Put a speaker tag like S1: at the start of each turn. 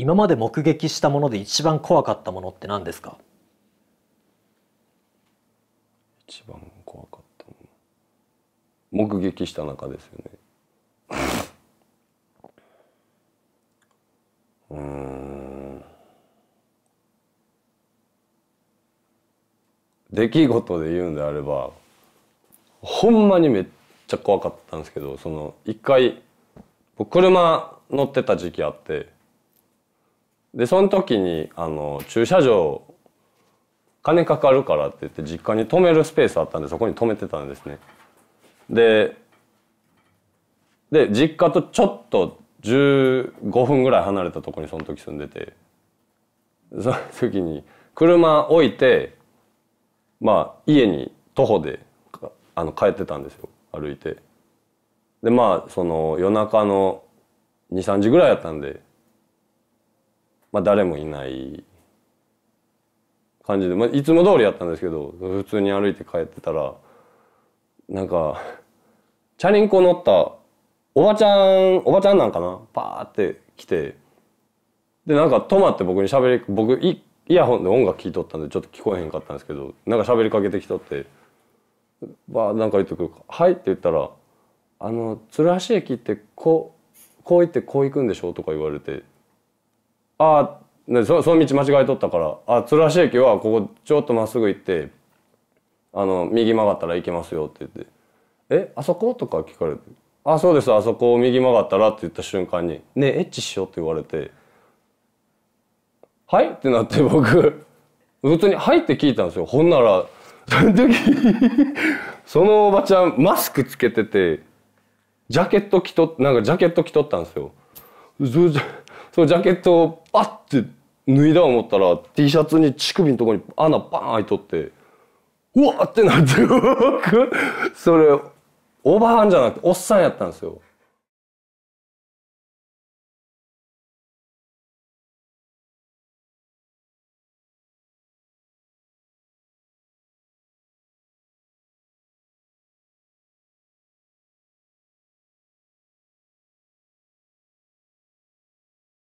S1: 今まで目撃したもので一番怖かったものって何ですか一番怖かったもの目撃した中ですよね うん出来事で言うんであればほんまにめっちゃ怖かったんですけどその一回車乗ってた時期あってでその時にあの駐車場金かかるからって言って実家に止めるスペースあったんでそこに止めてたんですね。でで実家とちょっと15分ぐらい離れたとこにその時住んでてその時に車置いてまあ家に徒歩であの帰ってたんですよ歩いて。でまあその夜中の23時ぐらいやったんでまあ、誰もいない感じで、まあ、いつも通りやったんですけど普通に歩いて帰ってたらなんかチャリンコ乗ったおばちゃんおばちゃんなんかなパーって来てでなんか止まって僕に喋り僕イヤホンで音楽聴いとったんでちょっと聞こえへんかったんですけどなんか喋りかけてきとってバーなんか言ってくるか「はい」って言ったら「あの鶴橋駅ってこうこう行ってこう行くんでしょ?」とか言われてああそその道間違えとったからあ鶴橋駅はここちょっとまっすぐ行ってあの右曲がったら行けますよって言って「えあそこ?」とか聞かれて「あそうですあそこを右曲がったら」って言った瞬間に「ねえエッチしよう」って言われて「はい?」ってなって僕普通に「はい?」って聞いたんですよほんならその時そのおばちゃんマスクつけててジャケット着となんかジャケット着とったんですよ。ずそのジャケットをパッて脱いだ思ったら T シャツに乳首のとこに穴バーン開いとってうわってなってそれオーバーハンじゃなくておっさんやったんですよ